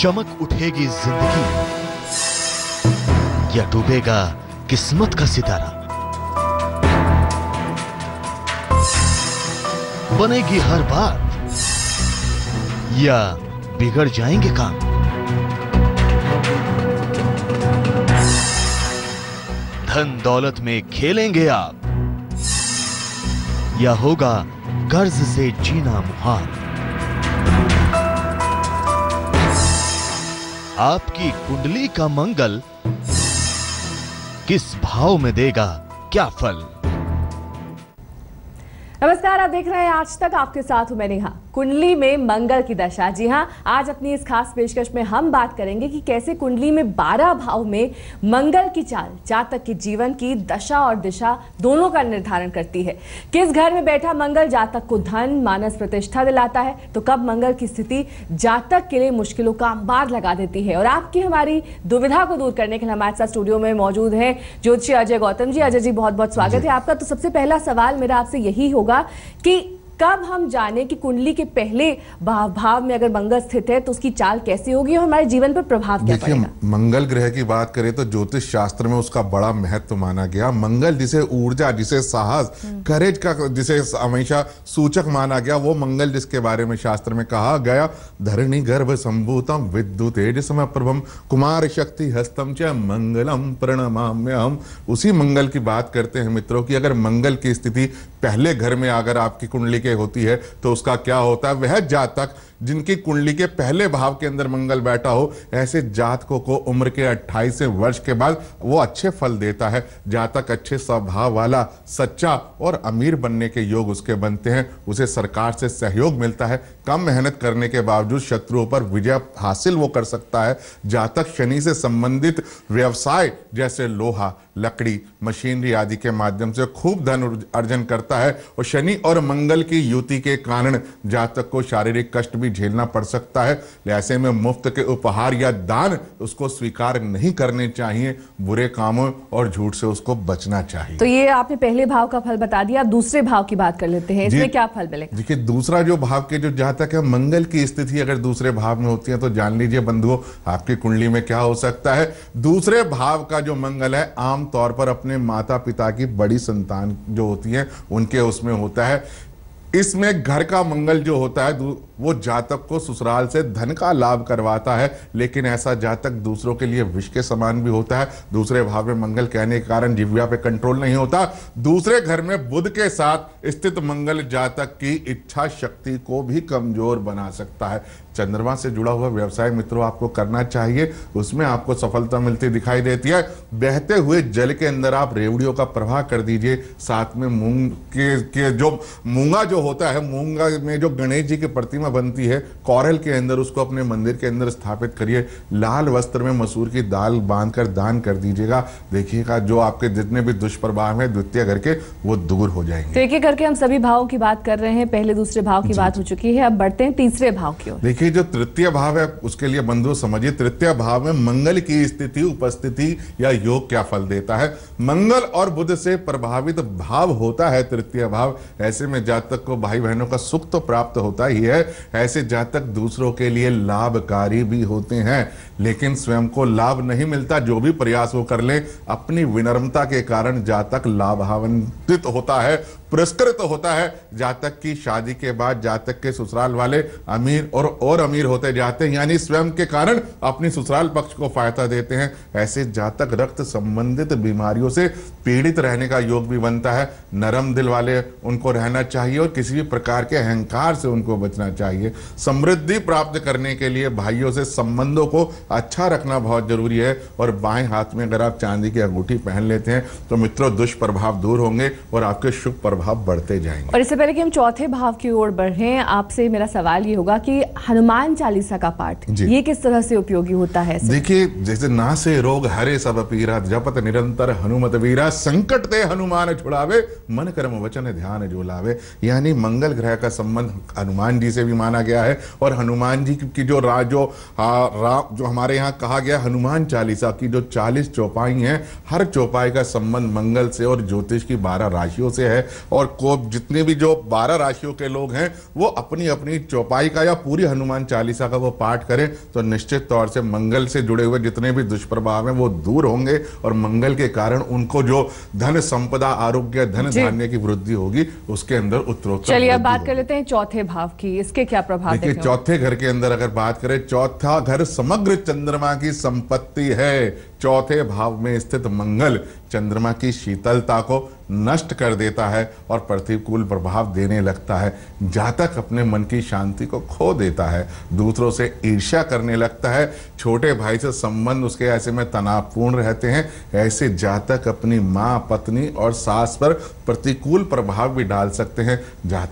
चमक उठेगी जिंदगी या डूबेगा किस्मत का सितारा बनेगी हर बात या बिगड़ जाएंगे काम धन दौलत में खेलेंगे आप या होगा कर्ज से जीना मुहाल आपकी कुंडली का मंगल किस भाव में देगा क्या फल नमस्कार आप देख रहे हैं आज तक आपके साथ हूं मैं नेहा कुंडली में मंगल की दशा जी हाँ आज अपनी इस खास पेशकश में हम बात करेंगे कि कैसे कुंडली में बारह भाव में मंगल की चाल जातक के जीवन की दशा और दिशा दोनों का निर्धारण करती है किस घर में बैठा मंगल जातक को धन मानस प्रतिष्ठा दिलाता है तो कब मंगल की स्थिति जातक के लिए मुश्किलों का अंबार लगा देती है और आपकी हमारी दुविधा को दूर करने के लिए हमारे साथ स्टूडियो में मौजूद है ज्योतिषी अजय गौतम जी अजय जी बहुत बहुत स्वागत है आपका तो सबसे पहला सवाल मेरा आपसे यही होगा कि कब हम जाने कि कुंडली के पहले भाव भाव में अगर मंगल स्थित है तो उसकी चाल कैसी होगी और हमारे जीवन पर प्रभाव क्या पड़ेगा मंगल ग्रह की बात करें तो ज्योतिष शास्त्र में उसका बड़ा महत्व माना गया मंगल जिसे ऊर्जा जिसे साहस करेज हम्म। का जिसे हमेशा सूचक माना गया वो मंगल जिसके बारे में शास्त्र में कहा गया धरणी गर्भ संभूतम विद्युत प्रभम कुमार शक्ति हस्तम च मंगलम प्रणमा हम उसी मंगल की बात करते हैं मित्रों की अगर मंगल की स्थिति पहले घर में अगर आपकी कुंडली के होती है तो उसका क्या होता है वह जातक जिनकी कुंडली के पहले भाव के अंदर मंगल बैठा हो ऐसे जातकों को उम्र के अट्ठाईस वर्ष के बाद वो अच्छे फल देता है जातक अच्छे स्वभाव वाला सच्चा और अमीर बनने के योग उसके बनते हैं उसे सरकार से सहयोग मिलता है कम मेहनत करने के बावजूद शत्रुओं पर विजय हासिल वो कर सकता है जातक शनि से संबंधित व्यवसाय जैसे लोहा लकड़ी मशीनरी आदि के माध्यम से खूब धन अर्जन करता है और शनि और मंगल की युति के कारण जातक को शारीरिक कष्ट भी झेलना पड़ सकता है ऐसे में मुफ्त के उपहार या दान उसको स्वीकार नहीं करने चाहिए बुरे कामों और झूठ से उसको बचना चाहिए तो ये आपने पहले भाव का फल बता दिया आप दूसरे भाव की बात कर लेते हैं इसमें क्या फल मिलेगा देखिए दूसरा जो भाव के जो जातक है मंगल की स्थिति अगर दूसरे भाव में होती है तो जान लीजिए बंधुओं आपकी कुंडली में क्या हो सकता है दूसरे भाव का जो मंगल है आम तौर पर अपने माता पिता की बड़ी संतान जो होती है उनके उसमें होता है इसमें घर का मंगल जो होता है वो जातक को ससुराल से धन का लाभ करवाता है लेकिन ऐसा जातक दूसरों के लिए विष के समान भी होता है दूसरे भाव में मंगल कहने के कारण जिव्या पे कंट्रोल नहीं होता दूसरे घर में बुध के साथ स्थित मंगल जातक की इच्छा शक्ति को भी कमजोर बना सकता है चंद्रमा से जुड़ा हुआ व्यवसाय मित्रों आपको करना चाहिए उसमें आपको सफलता मिलती दिखाई देती है बहते हुए जल के अंदर आप रेवड़ियों का प्रवाह कर दीजिए साथ में मूंग के, के जो मूंगा जो होता है मूंगा में जो गणेश जी की प्रतिमा बनती है कौरल के अंदर उसको अपने मंदिर के अंदर स्थापित करिए लाल वस्त्र में मसूर की दाल बांध कर दान कर दीजिएगा देखिएगा जो आपके जितने भी दुष्प्रभाव है द्वितीय घर के वो दूर हो जाएंगे देखिए तो करके हम सभी भावों की बात कर रहे हैं पहले दूसरे भाव की बात हो चुकी है अब बढ़ते हैं तीसरे भाव की ओर देखिए जो तृतीय भाव है उसके लिए बंधु समझिए तृतीय भाव में मंगल की स्थिति उपस्थिति या योग क्या फल देता है मंगल और बुद्ध से प्रभावित भाव होता है तृतीय भाव ऐसे में जातक को भाई बहनों का सुख तो प्राप्त होता ही है ऐसे जातक दूसरों के लिए लाभकारी भी होते हैं लेकिन स्वयं को लाभ नहीं मिलता जो भी प्रयास वो कर ले अपनी विनम्रता के कारण जातक तक लाभान्वित होता है पुरस्कृत तो होता है जातक की शादी के बाद जातक के ससुराल वाले अमीर और और अमीर होते जाते हैं यानी स्वयं के कारण अपनी ससुराल पक्ष को फायदा देते हैं ऐसे जातक रक्त संबंधित बीमारियों से पीड़ित रहने का योग भी बनता है नरम दिल वाले उनको रहना चाहिए और किसी भी प्रकार के अहंकार से उनको बचना चाहिए समृद्धि प्राप्त करने के लिए भाइयों से संबंधों को अच्छा रखना बहुत ज़रूरी है और बाएं हाथ में अगर आप चांदी की अंगूठी पहन लेते हैं तो मित्रों दुष्प्रभाव दूर होंगे और आपके शुभ प्रभाव बढ़ते जाएंगे और इससे पहले कि हम चौथे भाव की ओर बढ़े आपसे मेरा सवाल ये होगा कि हनुमान चालीसा का पाठ ये किस तरह से उपयोगी होता है देखिए जैसे ना से रोग हरे सब पीरा जपत निरंतर हनुमत वीरा संकट दे हनुमान छुड़ावे मन कर्म वचन ध्यान झोलावे यानी मंगल ग्रह का संबंध हनुमान जी से भी माना गया है और हनुमान जी की जो रा जो, रा, जो हमारे हमारे यहाँ कहा गया हनुमान चालीसा की जो चालीस चौपाई हैं हर चौपाई का संबंध मंगल से और ज्योतिष की बारह राशियों से है और को जितने भी जो बारह राशियों के लोग हैं वो अपनी अपनी चौपाई का या पूरी हनुमान चालीसा का वो पाठ करें तो निश्चित तौर से मंगल से जुड़े हुए जितने भी दुष्प्रभाव हैं वो दूर होंगे और मंगल के कारण उनको जो धन संपदा आरोग्य धन धान्य की वृद्धि होगी उसके अंदर उत्तरोत्तर चलिए अब बात कर लेते हैं चौथे भाव की इसके क्या प्रभाव देखिए चौथे घर के अंदर अगर बात करें चौथा घर समग्र चंद्रमा की संपत्ति है चौथे भाव में स्थित मंगल चंद्रमा की शीतलता को नष्ट कर देता है और प्रतिकूल प्रभाव देने लगता है तक अपने मन की शांति को खो देता है दूसरों से ईर्ष्या करने लगता है छोटे भाई से संबंध उसके ऐसे में तनावपूर्ण रहते हैं ऐसे तक अपनी माँ पत्नी और सास पर प्रतिकूल प्रभाव भी डाल सकते हैं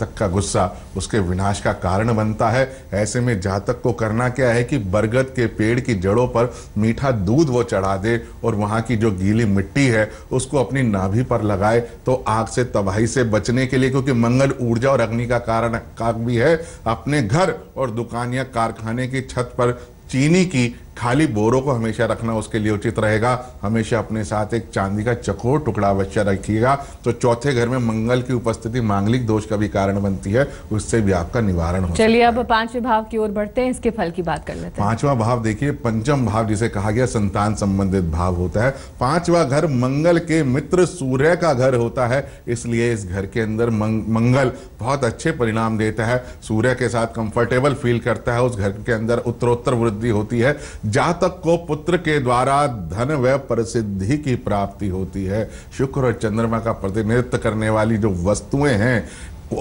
तक का गुस्सा उसके विनाश का कारण बनता है ऐसे में जातक को करना क्या है कि बरगद के पेड़ की जड़ों पर मीठा दूध वो चढ़ा दे और वहाँ की जो गीली मिट्टी है उसको अपनी नाभि पर लगाए तो आग से तबाही से बचने के लिए क्योंकि मंगल ऊर्जा और अग्नि का कारण काक भी है अपने घर और दुकान या कारखाने की छत पर चीनी की खाली बोरों को हमेशा रखना उसके लिए उचित रहेगा हमेशा अपने साथ एक चांदी का चकोर टुकड़ा अवश्य रखिएगा तो चौथे घर में मंगल की उपस्थिति मांगलिक दोष का भी कारण बनती है उससे भी आपका निवारण हो चलिए अब पांचवें भाव की ओर बढ़ते हैं इसके फल की बात कर लेते हैं पांचवा भाव देखिए पंचम भाव जिसे कहा गया संतान संबंधित भाव होता है पांचवा घर मंगल के मित्र सूर्य का घर होता है इसलिए इस घर के अंदर मंगल बहुत अच्छे परिणाम देता है सूर्य के साथ कंफर्टेबल फील करता है उस घर के अंदर उत्तरोत्तर वृद्धि होती है जातक को पुत्र के द्वारा धन व प्रसिद्धि की प्राप्ति होती है शुक्र और चंद्रमा का प्रतिनिधित्व करने वाली जो वस्तुएं हैं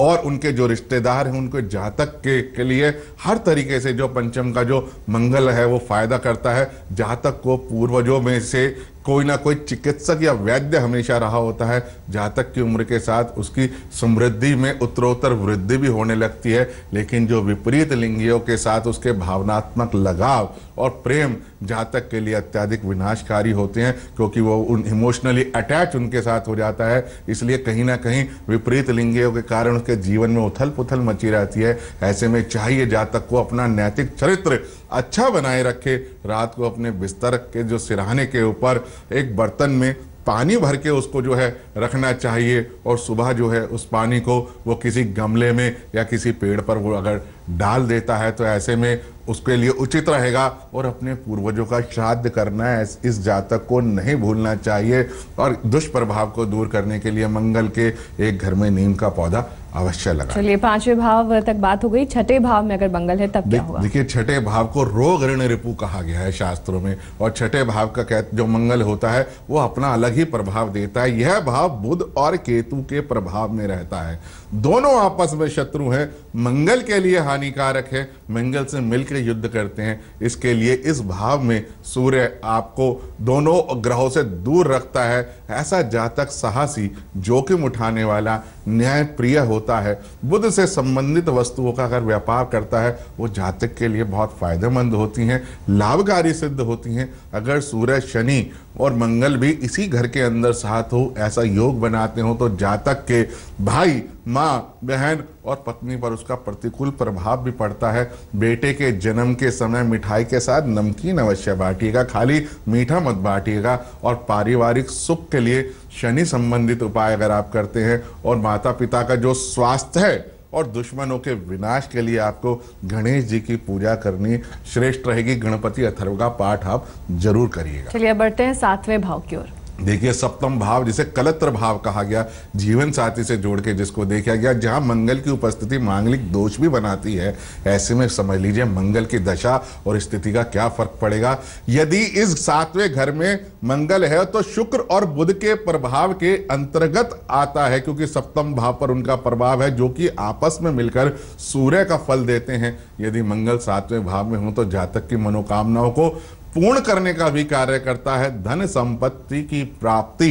और उनके जो रिश्तेदार हैं उनके जातक के, के लिए हर तरीके से जो पंचम का जो मंगल है वो फायदा करता है जातक को पूर्वजों में से कोई ना कोई चिकित्सक या वैद्य हमेशा रहा होता है जातक की उम्र के साथ उसकी समृद्धि में उत्तरोत्तर वृद्धि भी होने लगती है लेकिन जो विपरीत लिंगियों के साथ उसके भावनात्मक लगाव और प्रेम जातक के लिए अत्यधिक विनाशकारी होते हैं क्योंकि वो उन इमोशनली अटैच उनके साथ हो जाता है इसलिए कहीं ना कहीं विपरीत लिंगियों के कारण उसके जीवन में उथल पुथल मची रहती है ऐसे में चाहिए जातक को अपना नैतिक चरित्र अच्छा बनाए रखे रात को अपने बिस्तर के जो सिराहाने के ऊपर एक बर्तन में पानी भर के उसको जो है रखना चाहिए और सुबह जो है उस पानी को वो किसी गमले में या किसी पेड़ पर वो अगर डाल देता है तो ऐसे में उसके लिए उचित रहेगा और अपने पूर्वजों का श्राद्ध करना है इस जातक को नहीं भूलना चाहिए और दुष्प्रभाव को दूर करने के लिए मंगल के एक घर में नीम का पौधा अवश्य लगा चलिए पांचवे भाव तक बात हो गई छठे भाव में अगर मंगल है तब दे, क्या होगा देखिए छठे भाव को रोग ऋण रिपु कहा गया है शास्त्रों में और छठे भाव का कह, जो मंगल होता है वो अपना अलग ही प्रभाव देता है यह भाव बुध और केतु के प्रभाव में रहता है दोनों आपस में शत्रु हैं मंगल के लिए हानिकारक है मंगल से मिलकर युद्ध करते हैं इसके लिए इस भाव में सूर्य आपको दोनों ग्रहों से दूर रखता है ऐसा जातक साहसी जोखिम उठाने वाला न्यायप्रिय होता है बुद्ध से संबंधित वस्तुओं का अगर व्यापार करता है वो जातक के लिए बहुत फायदेमंद होती हैं लाभकारी सिद्ध होती हैं अगर सूर्य शनि और मंगल भी इसी घर के अंदर साथ हो ऐसा योग बनाते हो तो जातक के भाई माँ माँ बहन और पत्नी पर उसका प्रतिकूल प्रभाव भी पड़ता है बेटे के जन्म के समय मिठाई के साथ नमकीन अवश्य बांटिएगा खाली मीठा मत बांटिएगा और पारिवारिक सुख के लिए शनि संबंधित उपाय अगर आप करते हैं और माता पिता का जो स्वास्थ्य है और दुश्मनों के विनाश के लिए आपको गणेश जी की पूजा करनी श्रेष्ठ रहेगी गणपति अथर्व का पाठ आप जरूर करिएगा चलिए बढ़ते हैं सातवें भाव की ओर देखिए सप्तम भाव जिसे कलत्र भाव कहा गया जीवन साथी से जोड़ के जिसको देखा गया जहां मंगल की उपस्थिति मांगलिक दोष भी बनाती है ऐसे में समझ लीजिए मंगल की दशा और स्थिति का क्या फर्क पड़ेगा यदि इस सातवें घर में मंगल है तो शुक्र और बुध के प्रभाव के अंतर्गत आता है क्योंकि सप्तम भाव पर उनका प्रभाव है जो कि आपस में मिलकर सूर्य का फल देते हैं यदि मंगल सातवें भाव में हो तो जातक की मनोकामनाओं को पूर्ण करने का भी कार्य करता है धन संपत्ति की प्राप्ति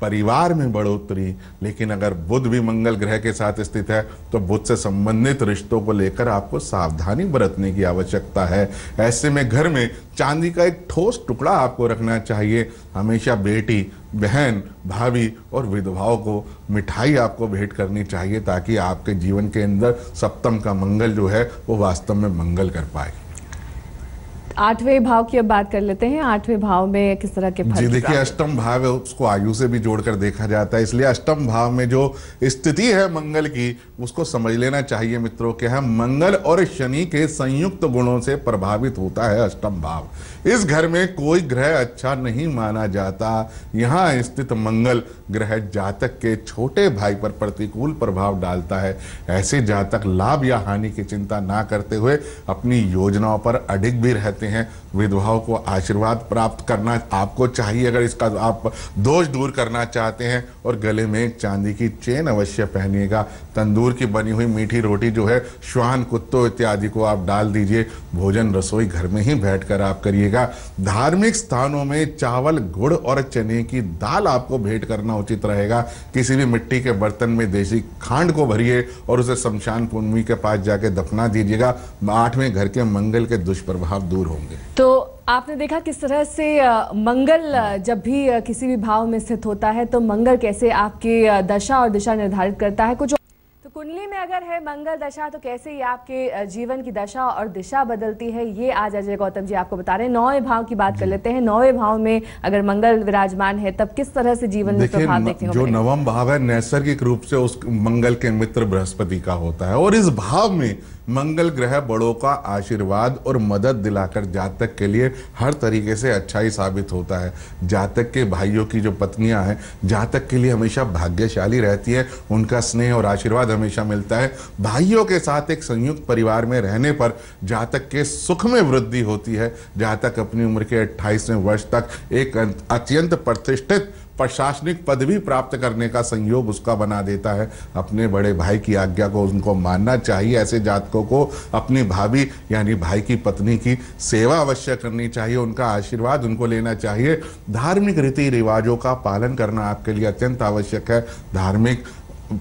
परिवार में बढ़ोतरी लेकिन अगर बुध भी मंगल ग्रह के साथ स्थित है तो बुध से संबंधित रिश्तों को लेकर आपको सावधानी बरतने की आवश्यकता है ऐसे में घर में चांदी का एक ठोस टुकड़ा आपको रखना चाहिए हमेशा बेटी बहन भाभी और विधवाओं को मिठाई आपको भेंट करनी चाहिए ताकि आपके जीवन के अंदर सप्तम का मंगल जो है वो वास्तव में मंगल कर पाए आठवें भाव की अब बात कर लेते हैं आठवें भाव में किस तरह के जी देखिए अष्टम भाव है उसको आयु से भी जोड़कर देखा जाता है इसलिए अष्टम भाव में जो स्थिति है मंगल की उसको समझ लेना चाहिए मित्रों के हम मंगल और शनि के संयुक्त गुणों से प्रभावित होता है अष्टम भाव इस घर में कोई ग्रह अच्छा नहीं माना जाता यहाँ स्थित मंगल ग्रह जातक के छोटे भाई पर प्रतिकूल प्रभाव डालता है ऐसे जातक लाभ या हानि की चिंता ना करते हुए अपनी योजनाओं पर अडिग भी रहते हैं विधवाओं को आशीर्वाद प्राप्त करना आपको चाहिए अगर इसका आप दोष दूर करना चाहते हैं और गले में चांदी की चेन अवश्य पहनिएगा तंदूर की बनी हुई मीठी रोटी जो है श्वान कुत्तों इत्यादि को आप डाल दीजिए भोजन रसोई घर में ही बैठकर आप करिएगा धार्मिक स्थानों में चावल गुड़ और चने की दाल आपको भेंट करना उचित रहेगा किसी भी मिट्टी के बर्तन में देसी खांड को भरिए और उसे शमशान पूर्णमी के पास जाके दफना दीजिएगा आठवें घर के मंगल के दुष्प्रभाव दूर होंगे तो आपने देखा किस तरह से मंगल जब भी किसी भी भाव में स्थित होता है तो मंगल कैसे आपकी दशा और दिशा निर्धारित करता है कुछ कुंडली में अगर है मंगल दशा तो कैसे ये आपके जीवन की दशा और दिशा बदलती है ये आज अजय गौतम जी आपको बता रहे हैं नौवे भाव की बात कर लेते हैं नौवे भाव में अगर मंगल विराजमान है तब किस तरह से जीवन में प्रभाव जो नवम भाव है नैसर्गिक रूप से उस मंगल के मित्र बृहस्पति का होता है और इस भाव में मंगल ग्रह बड़ों का आशीर्वाद और मदद दिलाकर जातक के लिए हर तरीके से अच्छा ही साबित होता है जातक के भाइयों की जो पत्नियां हैं जातक के लिए हमेशा भाग्यशाली रहती है उनका स्नेह और आशीर्वाद हमेशा मिलता है भाइयों के साथ एक संयुक्त परिवार में रहने पर जातक के सुख में वृद्धि होती है जातक अपनी उम्र के अट्ठाईसवें वर्ष तक एक अत्यंत प्रतिष्ठित प्रशासनिक पद भी प्राप्त करने का संयोग उसका बना देता है अपने बड़े भाई की आज्ञा को उनको मानना चाहिए ऐसे जातकों को अपनी भाभी यानी भाई की पत्नी की सेवा अवश्य करनी चाहिए उनका आशीर्वाद उनको लेना चाहिए धार्मिक रीति रिवाजों का पालन करना आपके लिए अत्यंत आवश्यक है धार्मिक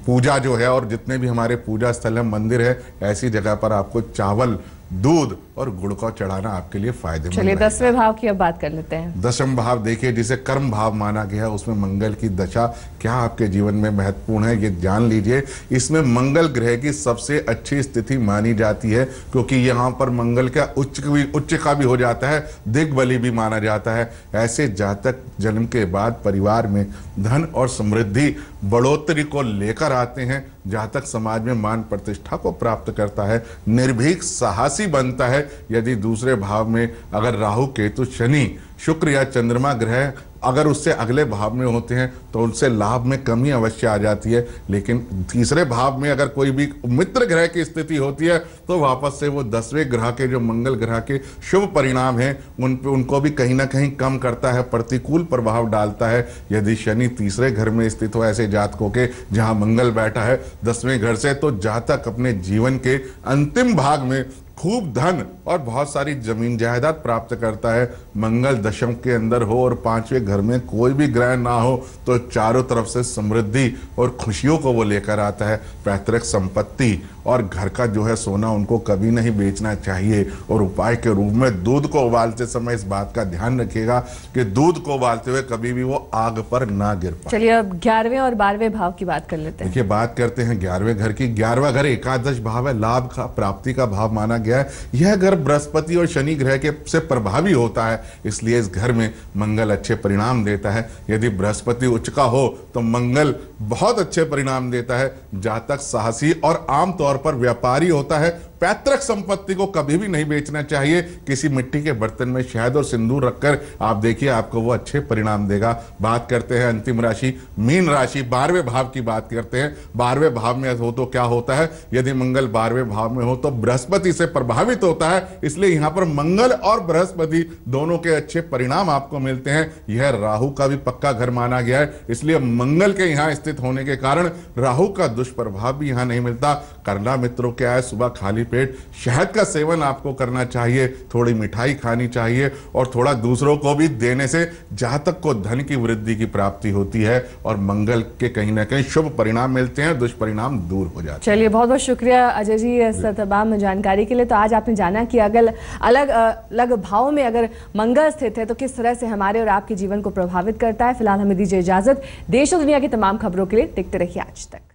पूजा जो है और जितने भी हमारे पूजा स्थल हैं मंदिर है ऐसी जगह पर आपको चावल दूध और गुड़ को चढ़ाना आपके लिए फायदेमंद चलिए दसवें भाव की अब बात कर लेते हैं दसम भाव देखिए जिसे कर्म भाव माना गया है उसमें मंगल की दशा क्या आपके जीवन में महत्वपूर्ण है ये जान लीजिए इसमें मंगल ग्रह की सबसे अच्छी स्थिति मानी जाती है क्योंकि यहाँ पर मंगल का उच्च भी उच्च का भी हो जाता है दिग्बली भी माना जाता है ऐसे जातक जन्म के बाद परिवार में धन और समृद्धि बढ़ोतरी को लेकर आते हैं जातक समाज में मान प्रतिष्ठा को प्राप्त करता है निर्भीक साहस राशि बनता है यदि दूसरे भाव में अगर राहु केतु शनि शुक्र या चंद्रमा ग्रह अगर उससे अगले भाव में होते हैं तो उनसे लाभ में कमी अवश्य आ जाती है लेकिन तीसरे भाव में अगर कोई भी मित्र ग्रह की स्थिति होती है तो वापस से वो दसवें ग्रह के जो मंगल ग्रह के शुभ परिणाम हैं उन पे उनको भी कहीं ना कहीं कम करता है प्रतिकूल प्रभाव डालता है यदि शनि तीसरे घर में स्थित हो ऐसे जातकों के जहाँ मंगल बैठा है दसवें घर से तो जातक अपने जीवन के अंतिम भाग में खूब धन और बहुत सारी जमीन जायदाद प्राप्त करता है मंगल दशम के अंदर हो और पांचवें घर में कोई भी ग्रह ना हो तो चारों तरफ से समृद्धि और खुशियों को वो लेकर आता है पैतृक संपत्ति और घर का जो है सोना उनको कभी नहीं बेचना चाहिए और उपाय के रूप में दूध को उबालते समय इस बात का ध्यान रखिएगा कि दूध को उबालते हुए कभी भी वो आग पर ना गिर पाए चलिए अब ग्यारहवें और बारहवें भाव की बात कर लेते हैं देखिए बात करते हैं ग्यारहवें घर की ग्यारहवा घर एकादश भाव है लाभ का प्राप्ति का भाव माना गया है यह घर बृहस्पति और शनि ग्रह के से प्रभावी होता है इसलिए इस घर में मंगल अच्छे परिणाम देता है यदि बृहस्पति उच्च का हो तो मंगल बहुत अच्छे परिणाम देता है जहां तक साहसी और आमतौर पर व्यापारी होता है पैतृक संपत्ति को कभी भी नहीं बेचना चाहिए किसी मिट्टी के बर्तन में शहद और सिंदूर रखकर आप देखिए आपको वो अच्छे परिणाम देगा बात करते हैं अंतिम राशि मीन राशि बारहवें भाव की बात करते हैं बारहवें भाव में हो तो क्या होता है यदि मंगल बारहवें भाव में हो तो बृहस्पति से प्रभावित होता है इसलिए यहां पर मंगल और बृहस्पति दोनों के अच्छे परिणाम आपको मिलते हैं यह राहु का भी पक्का घर माना गया है इसलिए मंगल के यहाँ स्थित होने के कारण राहु का दुष्प्रभाव भी यहाँ नहीं मिलता करना मित्रों क्या है सुबह खाली पेट शहद का सेवन आपको करना चाहिए थोड़ी मिठाई खानी चाहिए और थोड़ा दूसरों को भी देने से जातक को धन की वृद्धि की प्राप्ति होती है और मंगल के कहीं ना कहीं शुभ परिणाम मिलते हैं दुष्परिणाम दूर हो जाते हैं चलिए बहुत बहुत शुक्रिया अजय जी इस तमाम जानकारी के लिए तो आज आपने जाना कि अगर अलग अलग भाव में अगर मंगल स्थित है तो किस तरह से हमारे और आपके जीवन को प्रभावित करता है फिलहाल हमें दीजिए इजाजत देश और दुनिया की तमाम खबरों के लिए देखते रहिए आज तक